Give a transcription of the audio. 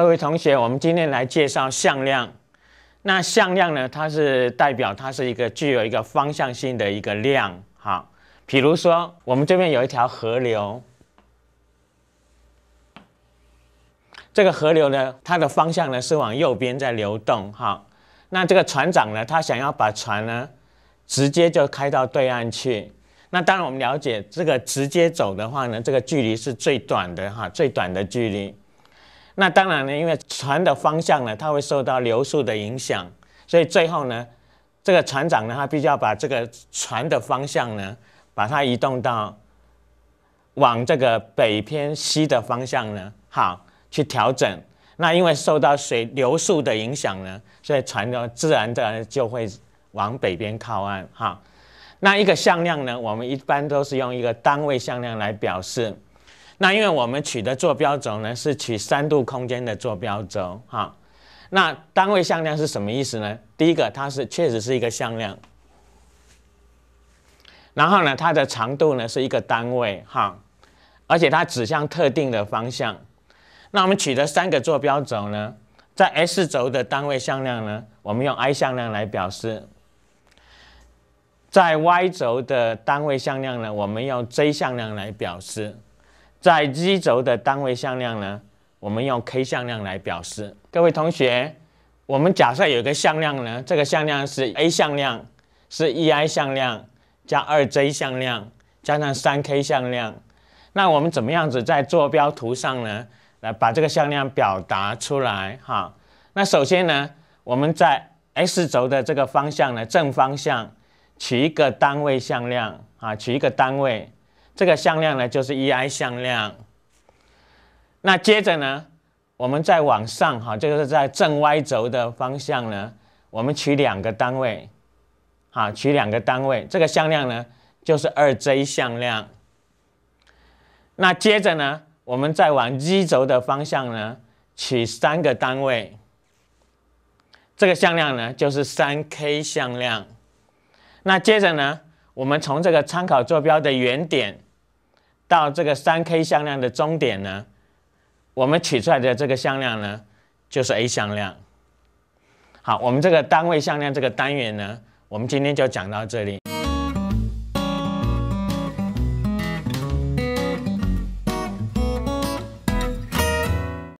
各位同学，我们今天来介绍向量。那向量呢，它是代表它是一个具有一个方向性的一个量。哈，比如说我们这边有一条河流，这个河流呢，它的方向呢是往右边在流动。好，那这个船长呢，他想要把船呢直接就开到对岸去。那当然，我们了解这个直接走的话呢，这个距离是最短的哈，最短的距离。那当然呢，因为船的方向呢，它会受到流速的影响，所以最后呢，这个船长呢，他必须要把这个船的方向呢，把它移动到往这个北偏西的方向呢，好，去调整。那因为受到水流速的影响呢，所以船呢，自然的就会往北边靠岸哈。那一个向量呢，我们一般都是用一个单位向量来表示。那因为我们取的坐标轴呢，是取三度空间的坐标轴哈。那单位向量是什么意思呢？第一个，它是确实是一个向量。然后呢，它的长度呢是一个单位哈，而且它指向特定的方向。那我们取的三个坐标轴呢，在 s 轴的单位向量呢，我们用 i 向量来表示；在 y 轴的单位向量呢，我们用 j 向量来表示。在 z 轴的单位向量呢，我们用 k 向量来表示。各位同学，我们假设有一个向量呢，这个向量是 a 向量，是 e i 向量加2 j 向量加上3 k 向量。那我们怎么样子在坐标图上呢，来把这个向量表达出来哈？那首先呢，我们在 x 轴的这个方向呢，正方向取一个单位向量啊，取一个单位。这个向量呢就是 e i 向量。那接着呢，我们再往上哈，这个是在正 y 轴的方向呢，我们取两个单位，啊，取两个单位，这个向量呢就是二 j 向量。那接着呢，我们再往 z 轴的方向呢取三个单位，这个向量呢就是三 k 向量。那接着呢，我们从这个参考坐标的原点。到这个三 k 向量的终点呢，我们取出来的这个向量呢，就是 a 向量。好，我们这个单位向量这个单元呢，我们今天就讲到这里。